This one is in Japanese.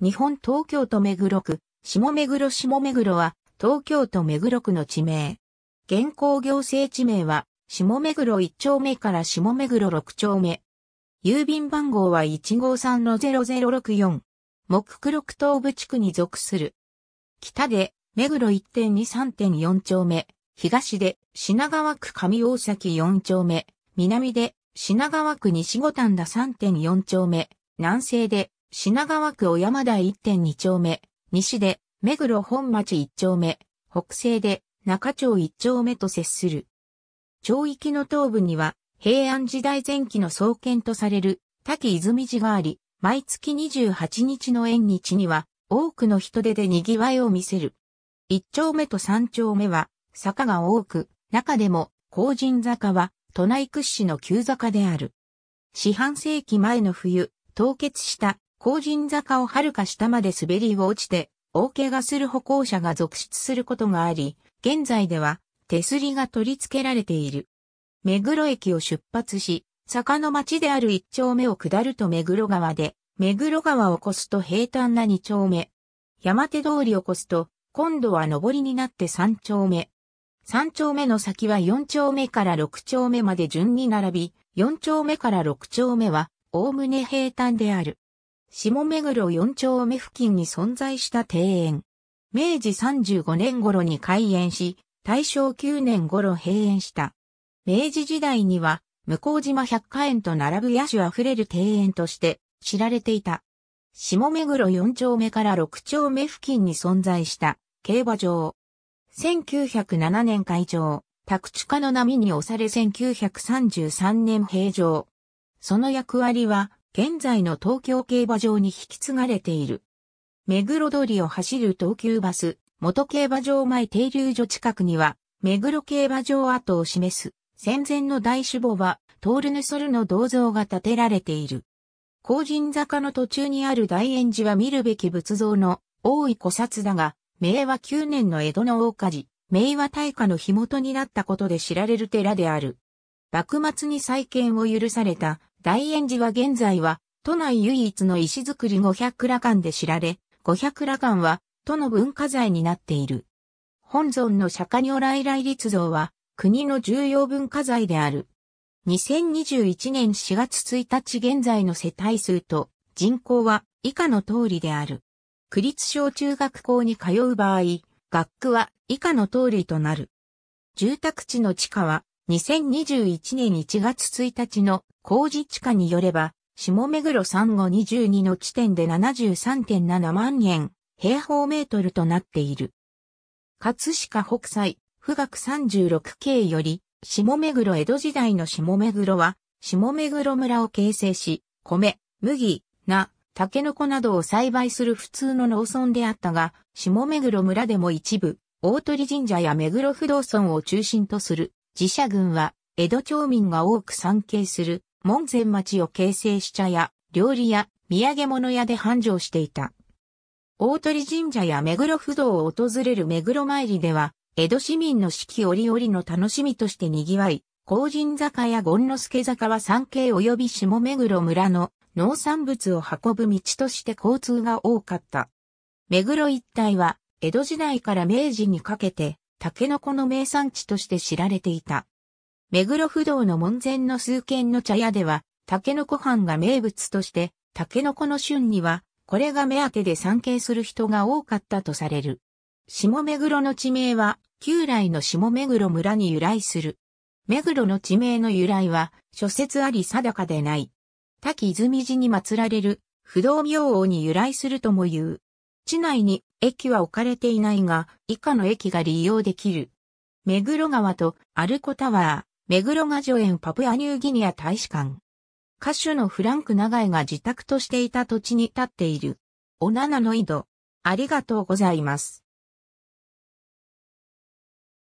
日本東京都目黒区、下目黒下目黒は、東京都目黒区の地名。現行行政地名は、下目黒1丁目から下目黒6丁目。郵便番号は153-0064。木黒区東部地区に属する。北で、目黒1.23.4丁目。東で、品川区上大崎4丁目。南で、品川区西五反田3.4丁目。南西で、品川区小山台1.2丁目、西で、目黒本町1丁目、北西で、中町1丁目と接する。町域の東部には、平安時代前期の創建とされる、滝泉寺があり、毎月28日の縁日には、多くの人出で賑わいを見せる。1丁目と3丁目は、坂が多く、中でも、高人坂は、都内屈指の急坂である。四半世紀前の冬、凍結した後陣坂を遥か下まで滑り落ちて、大怪我する歩行者が続出することがあり、現在では手すりが取り付けられている。目黒駅を出発し、坂の町である一丁目を下ると目黒川で、目黒川を越すと平坦な二丁目。山手通りを越すと、今度は上りになって三丁目。三丁目の先は四丁目から六丁目まで順に並び、四丁目から六丁目は、おおむね平坦である。下目黒四丁目付近に存在した庭園。明治35年頃に開園し、大正9年頃閉園した。明治時代には、向島百花園と並ぶ野種あふれる庭園として知られていた。下目黒四丁目から六丁目付近に存在した競馬場。1907年開場、宅地化の波に押され1933年閉場。その役割は現在の東京競馬場に引き継がれている。目黒通りを走る東急バス、元競馬場前停留所近くには、目黒競馬場跡を示す、戦前の大主母は、トールヌソルの銅像が建てられている。後人坂の途中にある大円寺は見るべき仏像の多い古刹だが、明和9年の江戸の大火事、明和大火の火元になったことで知られる寺である。幕末に再建を許された大円寺は現在は、都内唯一の石造り五百羅漢で知られ、五百羅漢は、都の文化財になっている。本尊の釈迦如来来立像は、国の重要文化財である。2021年4月1日現在の世帯数と人口は以下の通りである。区立小中学校に通う場合、学区は以下の通りとなる。住宅地の地下は2021年1月1日の工事地価によれば、下目黒3号22の地点で73.7万円平方メートルとなっている。葛飾北斎、富岳36系より、下目黒江戸時代の下目黒は、下目黒村を形成し、米、麦、菜、タケノコなどを栽培する普通の農村であったが、下目黒村でも一部、大鳥神社や目黒不動村を中心とする自社軍は、江戸町民が多く参詣する門前町を形成し茶屋、料理屋、土産物屋で繁盛していた。大鳥神社や目黒不動を訪れる目黒参りでは、江戸市民の四季折々の楽しみとして賑わい、高人坂や権之助坂は参詣及び下目黒村の農産物を運ぶ道として交通が多かった。目黒一帯は、江戸時代から明治にかけて、タケノコの名産地として知られていた。目黒不動の門前の数軒の茶屋では、タケノコ飯が名物として、タケノコの旬には、これが目当てで参詣する人が多かったとされる。下目黒の地名は、旧来の下目黒村に由来する。目黒の地名の由来は、諸説あり定かでない。滝泉寺に祀られる、不動明王に由来するとも言う。地内に駅は置かれていないが、以下の駅が利用できる。目黒川とアルコタワー、目黒が助園パプアニューギニア大使館。歌手のフランク長江が自宅としていた土地に立っている。おななの井戸。ありがとうございます。